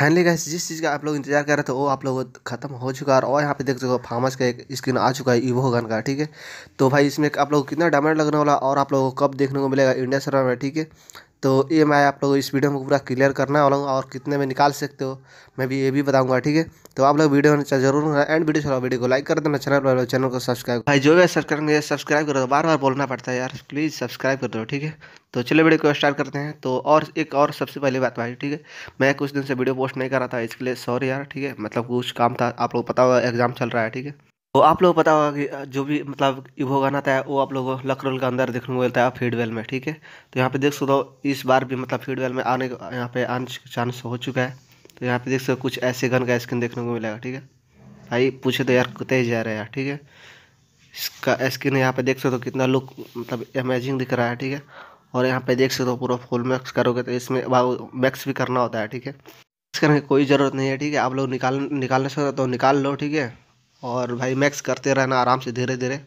finally gas जिस चीज़ का आप लोग इंतजार कर रहे थे वो आप लोग खत्म हो चुका है और यहाँ पे देख सको फार्मस का एक स्क्रीन आ चुका है ईवो गन का ठीक है तो भाई इसमें आप लोग कितना डायमंड लगने वाला और आप लोगों को कब देखने को मिलेगा इंडिया सर्वर में ठीक है तो ये मैं आप लोगों को इस वीडियो में पूरा क्लियर करना वाला हूँ और कितने में निकाल सकते हो मैं भी ये भी बताऊंगा ठीक है तो आप लोग वीडियो जरूर एंड वीडियो चलाओ वीडियो को लाइक कर देना चैनल पर चैनल को सब्सक्राइब भाई जो भी सब्सक्राइब सब्सक्राइब करो बार बार बोलना पड़ता है यार प्लीज़ सब्सक्राइब कर दो ठीक है तो चलिए वीडियो को स्टार्ट करते हैं तो और एक और सबसे पहली बात भाई ठीक है मैं कुछ दिन से वीडियो पोस्ट नहीं कर रहा था इसके लिए सॉरी यार ठीक है मतलब कुछ काम था आप लोग पता होगा एग्जाम चल रहा है ठीक है तो आप लोग पता होगा कि जो भी मतलब इवो गाना था वो आप लोगों को लकरोल के अंदर देखने को मिलता है फीडवेल में ठीक है तो यहाँ पे देख सकते हो इस बार भी मतलब फीडवेल में आने यहाँ पे आने चांस हो चुका है तो यहाँ पे देख सकते हो कुछ ऐसे गन का स्किन देखने को मिलेगा ठीक है भाई पूछे तो यार तेज जा रहा है यार ठीक है इसका स्किन यहाँ पे देख सकते हो कितना लुक मतलब अमेजिंग दिख रहा है ठीक है और यहाँ पे देख सकते हो पूरा फुल मैक्स करोगे तो इसमें मैक्स भी करना होता है ठीक है मैक्स करने की कोई ज़रूरत नहीं है ठीक है आप लोग निकाल निकालना से तो निकाल लो ठीक है और भाई मैक्स करते रहना आराम से धीरे धीरे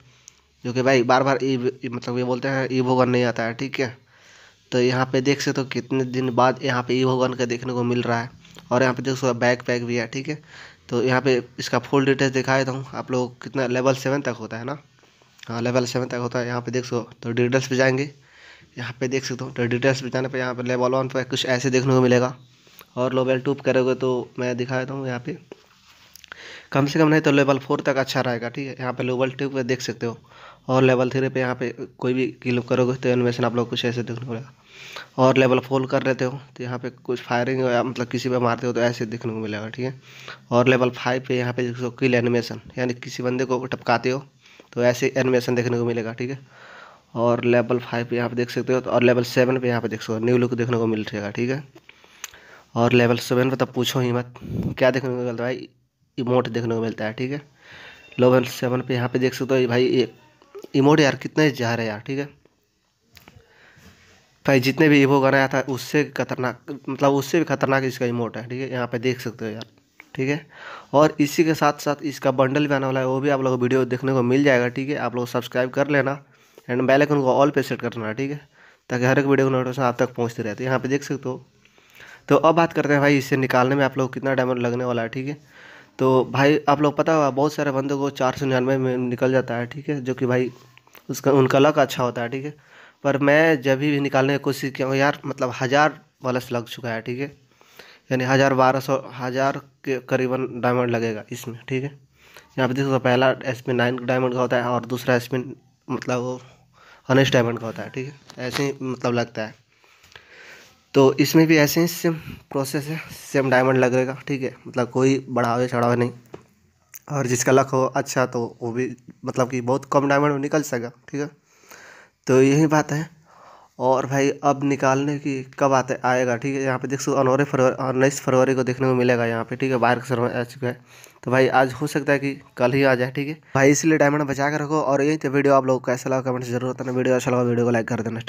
जो कि भाई बार बार ई मतलब ये बोलते हैं ई भोगन नहीं आता है ठीक है तो यहाँ पे देख सकते हो तो कितने दिन बाद यहाँ पे ई भोगन का देखने को मिल रहा है और यहाँ पे देख सकते बैक पैक भी है ठीक है तो यहाँ पे इसका फुल डिटेल्स दिखा देता हूँ आप लोग कितना लेवल सेवन तक होता है ना हाँ लेवल सेवन तक होता है यहाँ पे देख सको तो डिटेल्स भी जाएंगे यहाँ पे देख सकते हो तो डिटेल्स भी जाने पर यहाँ पर लेवल वन पर कुछ ऐसे देखने को मिलेगा और लेवल टू करोगे तो मैं दिखा देता हूँ यहाँ पर कम से कम नहीं तो लेवल फोर तक अच्छा रहेगा ठीक है यहाँ पे लेवल टू पे देख सकते हो और लेवल थ्री पे यहाँ पे कोई भी किलो करोगे तो एनिमेशन आप लोग कुछ ऐसे देखने को मिलेगा और लेवल फोर कर लेते हो तो यहाँ पे कुछ फायरिंग मतलब किसी पे मारते हो तो ऐसे देखने को मिलेगा ठीक है और लेवल फाइव पे यहाँ पे देख किल एनिमेशन यानी किसी बंदे को टपकाते हो तो ऐसे एनिमेशन देखने को मिलेगा ठीक है और लेवल फाइव पे यहाँ पे देख सकते हो और लेवल सेवन पे यहाँ पे देख सको न्यू लुक देखने को मिल जाएगा ठीक है और लेवल सेवन पे तो पूछो ही मत क्या देखने को मिलता है भाई इमोट देखने को मिलता है ठीक है लेवल सेवन पे यहाँ पे देख सकते हो भाई ये इमोट यार कितने जहर है यार ठीक है भाई जितने भी इवो गाना था उससे खतरनाक मतलब उससे भी खतरनाक इसका इमोट है ठीक है यहाँ पे देख सकते हो यार ठीक है और इसी के साथ साथ इसका बंडल भी आने वाला है वो भी आप लोगों को वीडियो देखने को मिल जाएगा ठीक है आप लोग सब्सक्राइब कर लेना एंड बेल आइकन को ऑल पे सेट कर देना ठीक है ताकि हर एक वीडियो का नोटिफिकेशन आप तक पहुँचते रहते यहाँ पर देख सकते हो तो अब बात करते हैं भाई इसे निकालने में आप लोग कितना डायमंड लगने वाला है ठीक है तो भाई आप लोग पता होगा बहुत सारे बंदों को चार सौ निन्यानवे में निकल जाता है ठीक है जो कि भाई उसका उनका लक अच्छा होता है ठीक है पर मैं जब भी निकालने की कोशिश किया हूँ यार मतलब हज़ार प्लस लग चुका है ठीक है यानी हज़ार बारह सौ हज़ार के करीबन डायमंड लगेगा इसमें ठीक है यहाँ पर देखो तो पहला एस पी नाइन डायमंड का होता है और दूसरा एस पी मतलब वो अनेस डायमंड का होता है ठीक है ऐसे ही मतलब लगता है तो इसमें भी ऐसे ही सेम प्रोसेस है सेम डायमंड लगेगा ठीक है मतलब कोई बढ़ावे चढ़ावे नहीं और जिसका लक हो अच्छा तो वो भी मतलब कि बहुत कम डायमंड निकल सकेगा ठीक है तो यही बात है और भाई अब निकालने की कब आते आएगा ठीक है यहाँ पे देख सकते अनौरे फरवरी उन्नीस फरवरी को देखने को मिलेगा यहाँ पे ठीक है बाहर का सर्वर आ चुका है तो भाई आज हो सकता है कि कल ही आ जाए ठीक है भाई इसलिए डायमंड बचा कर रखो और यही थे वीडियो आप लोग को कैसा लगा कमेंट जरूर होता है वीडियो अच्छा लगा वीडियो को लाइक कर देना